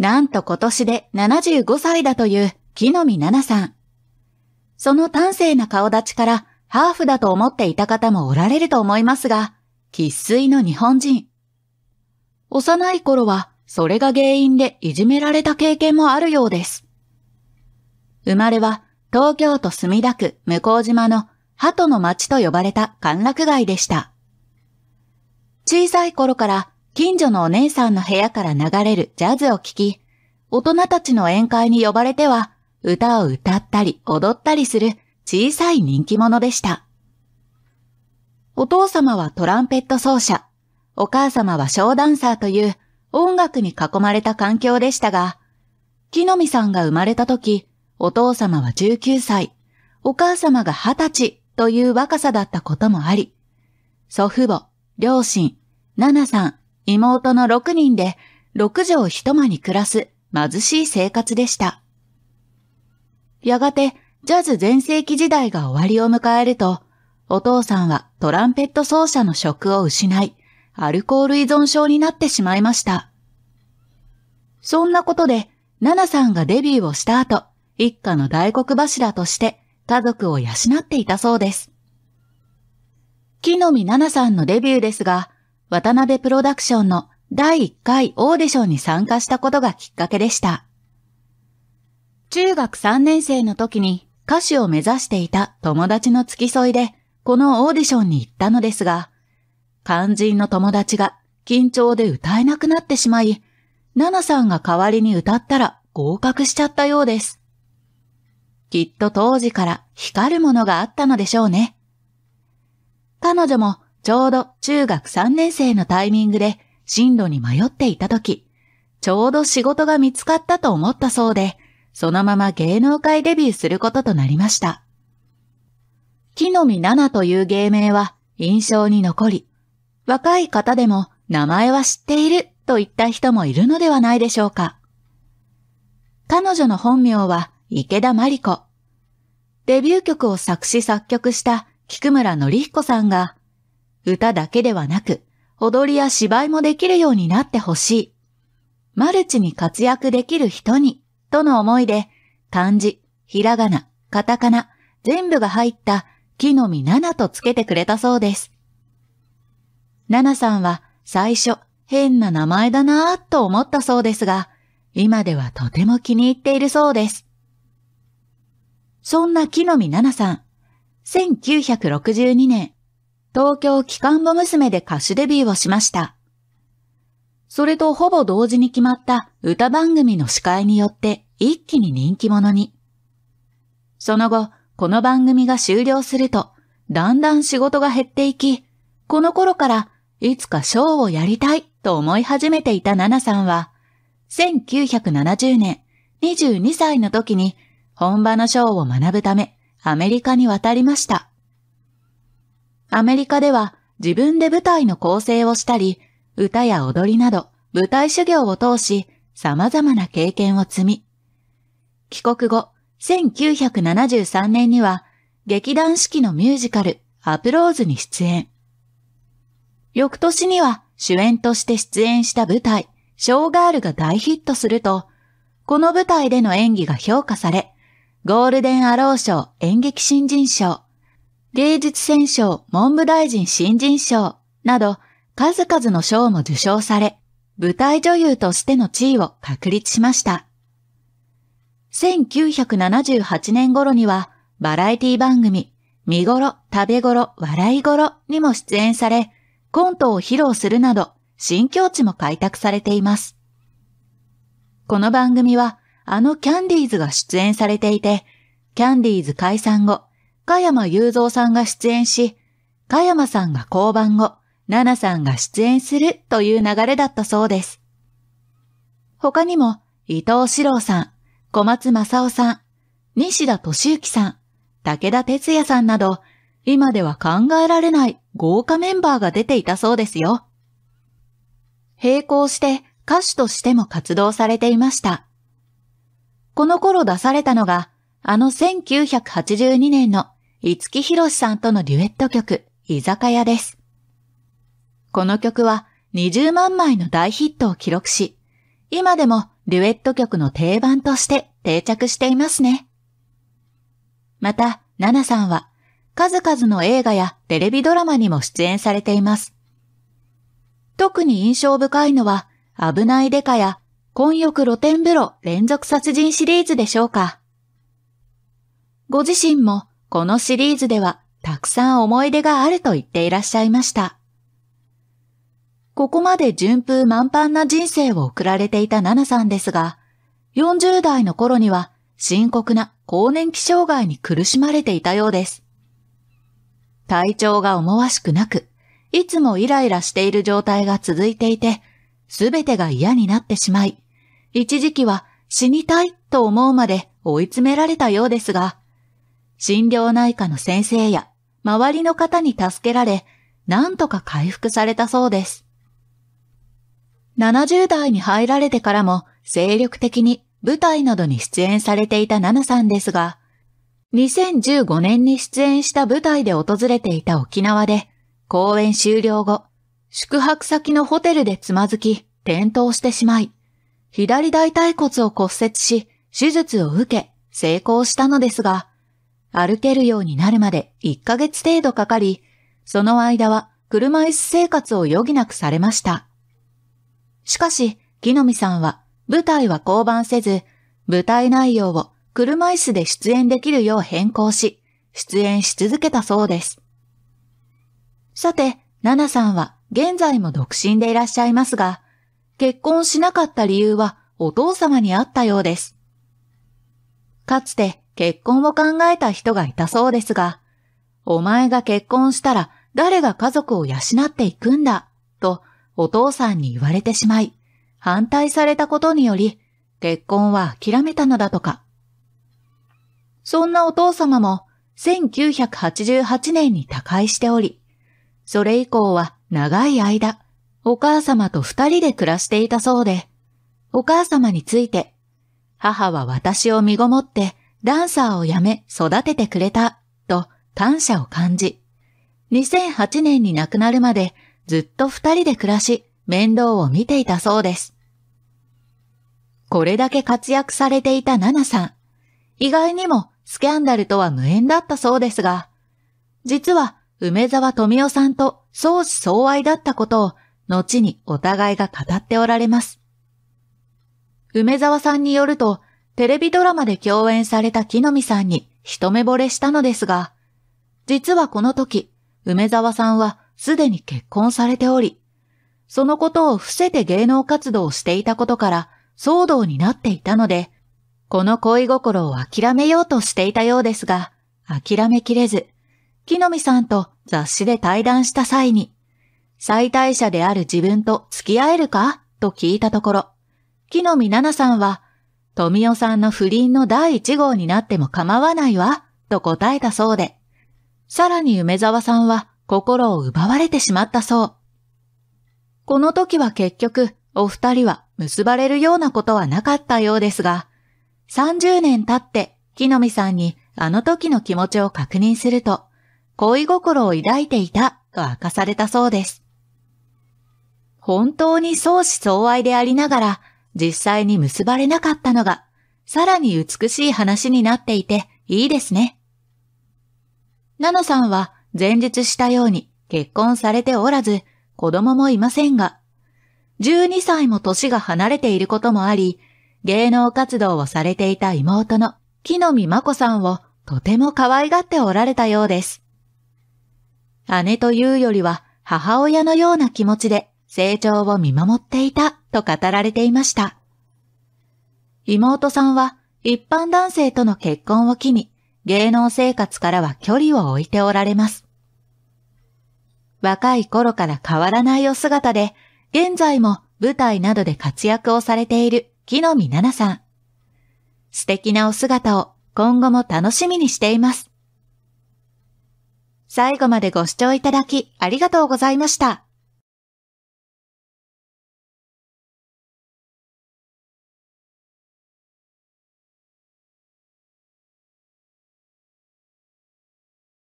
なんと今年で75歳だという木の実奈々さん。その端正な顔立ちからハーフだと思っていた方もおられると思いますが、喫水の日本人。幼い頃はそれが原因でいじめられた経験もあるようです。生まれは東京都墨田区向島の鳩の町と呼ばれた歓楽街でした。小さい頃から近所のお姉さんの部屋から流れるジャズを聴き、大人たちの宴会に呼ばれては、歌を歌ったり踊ったりする小さい人気者でした。お父様はトランペット奏者、お母様はショーダンサーという音楽に囲まれた環境でしたが、木の実さんが生まれた時、お父様は19歳、お母様が20歳という若さだったこともあり、祖父母、両親、奈々さん、妹の6人で6畳一間に暮らす貧しい生活でした。やがてジャズ全盛期時代が終わりを迎えると、お父さんはトランペット奏者の職を失い、アルコール依存症になってしまいました。そんなことで、ナナさんがデビューをした後、一家の大黒柱として家族を養っていたそうです。木の実ナナさんのデビューですが、渡辺プロダクションの第1回オーディションに参加したことがきっかけでした。中学3年生の時に歌手を目指していた友達の付き添いで、このオーディションに行ったのですが、肝心の友達が緊張で歌えなくなってしまい、奈々さんが代わりに歌ったら合格しちゃったようです。きっと当時から光るものがあったのでしょうね。彼女もちょうど中学3年生のタイミングで進路に迷っていた時、ちょうど仕事が見つかったと思ったそうで、そのまま芸能界デビューすることとなりました。木の実奈々という芸名は印象に残り、若い方でも名前は知っているといった人もいるのではないでしょうか。彼女の本名は池田真理子。デビュー曲を作詞作曲した菊村ひ彦さんが歌だけではなく、踊りや芝居もできるようになってほしい。マルチに活躍できる人に、との思いで、漢字、ひらがな、カタカナ、全部が入った木の実7とつけてくれたそうです。7さんは最初変な名前だなぁと思ったそうですが、今ではとても気に入っているそうです。そんな木の実7さん、1962年東京機関母娘で歌手デビューをしました。それとほぼ同時に決まった歌番組の司会によって一気に人気者に。その後、この番組が終了すると、だんだん仕事が減っていき、この頃からいつかショーをやりたいと思い始めていたナナさんは、1970年22歳の時に本場のショーを学ぶためアメリカに渡りました。アメリカでは自分で舞台の構成をしたり、歌や踊りなど舞台修行を通し様々な経験を積み、帰国後、1973年には劇団四季のミュージカルアプローズに出演。翌年には主演として出演した舞台、ショーガールが大ヒットすると、この舞台での演技が評価され、ゴールデンアロー賞演劇新人賞、芸術選奨、文部大臣新人賞など数々の賞も受賞され、舞台女優としての地位を確立しました。1978年頃にはバラエティ番組、見頃、食べ頃、笑い頃にも出演され、コントを披露するなど、新境地も開拓されています。この番組は、あのキャンディーズが出演されていて、キャンディーズ解散後、加山雄三さんが出演し、加山さんが降板後、奈々さんが出演するという流れだったそうです。他にも、伊藤史郎さん、小松正夫さん、西田敏行さん、武田哲也さんなど、今では考えられない豪華メンバーが出ていたそうですよ。並行して歌手としても活動されていました。この頃出されたのが、あの1982年の五木ひろしさんとのデュエット曲、居酒屋です。この曲は20万枚の大ヒットを記録し、今でもデュエット曲の定番として定着していますね。また、ナナさんは数々の映画やテレビドラマにも出演されています。特に印象深いのは、危ないデカや、婚欲露天風呂連続殺人シリーズでしょうか。ご自身もこのシリーズではたくさん思い出があると言っていらっしゃいました。ここまで順風満帆な人生を送られていたナナさんですが、40代の頃には深刻な更年期障害に苦しまれていたようです。体調が思わしくなく、いつもイライラしている状態が続いていて、すべてが嫌になってしまい、一時期は死にたいと思うまで追い詰められたようですが、心療内科の先生や周りの方に助けられ、なんとか回復されたそうです。70代に入られてからも精力的に舞台などに出演されていたナナさんですが、2015年に出演した舞台で訪れていた沖縄で、公演終了後、宿泊先のホテルでつまずき、転倒してしまい、左大腿骨を骨折し、手術を受け、成功したのですが、歩けるようになるまで1ヶ月程度かかり、その間は車椅子生活を余儀なくされました。しかし、木の実さんは舞台は降板せず、舞台内容を車椅子で出演できるよう変更し、出演し続けたそうです。さて、ナナさんは現在も独身でいらっしゃいますが、結婚しなかった理由はお父様にあったようです。かつて結婚を考えた人がいたそうですが、お前が結婚したら誰が家族を養っていくんだ、とお父さんに言われてしまい、反対されたことにより、結婚は諦めたのだとか。そんなお父様も1988年に他界しており、それ以降は長い間、お母様と二人で暮らしていたそうで、お母様について、母は私を身ごもってダンサーを辞め育ててくれたと感謝を感じ、2008年に亡くなるまでずっと二人で暮らし面倒を見ていたそうです。これだけ活躍されていたナナさん。意外にもスキャンダルとは無縁だったそうですが、実は梅沢富美男さんと相思相愛だったことを後にお互いが語っておられます。梅沢さんによると、テレビドラマで共演された木の実さんに一目惚れしたのですが、実はこの時、梅沢さんはすでに結婚されており、そのことを伏せて芸能活動をしていたことから騒動になっていたので、この恋心を諦めようとしていたようですが、諦めきれず、木の実さんと雑誌で対談した際に、最大者である自分と付き合えるかと聞いたところ、木の実奈々さんは富代さんの不倫の第一号になっても構わないわ、と答えたそうで、さらに梅沢さんは心を奪われてしまったそう。この時は結局、お二人は結ばれるようなことはなかったようですが、30年経って木の実さんにあの時の気持ちを確認すると、恋心を抱いていたと明かされたそうです。本当に相思相愛でありながら、実際に結ばれなかったのが、さらに美しい話になっていていいですね。ナノさんは前述したように結婚されておらず、子供もいませんが、12歳も年が離れていることもあり、芸能活動をされていた妹の木の実真子さんをとても可愛がっておられたようです。姉というよりは母親のような気持ちで成長を見守っていたと語られていました。妹さんは一般男性との結婚を機に芸能生活からは距離を置いておられます。若い頃から変わらないお姿で、現在も舞台などで活躍をされている木の実奈々さん。素敵なお姿を今後も楽しみにしています。最後までご視聴いただきありがとうございました。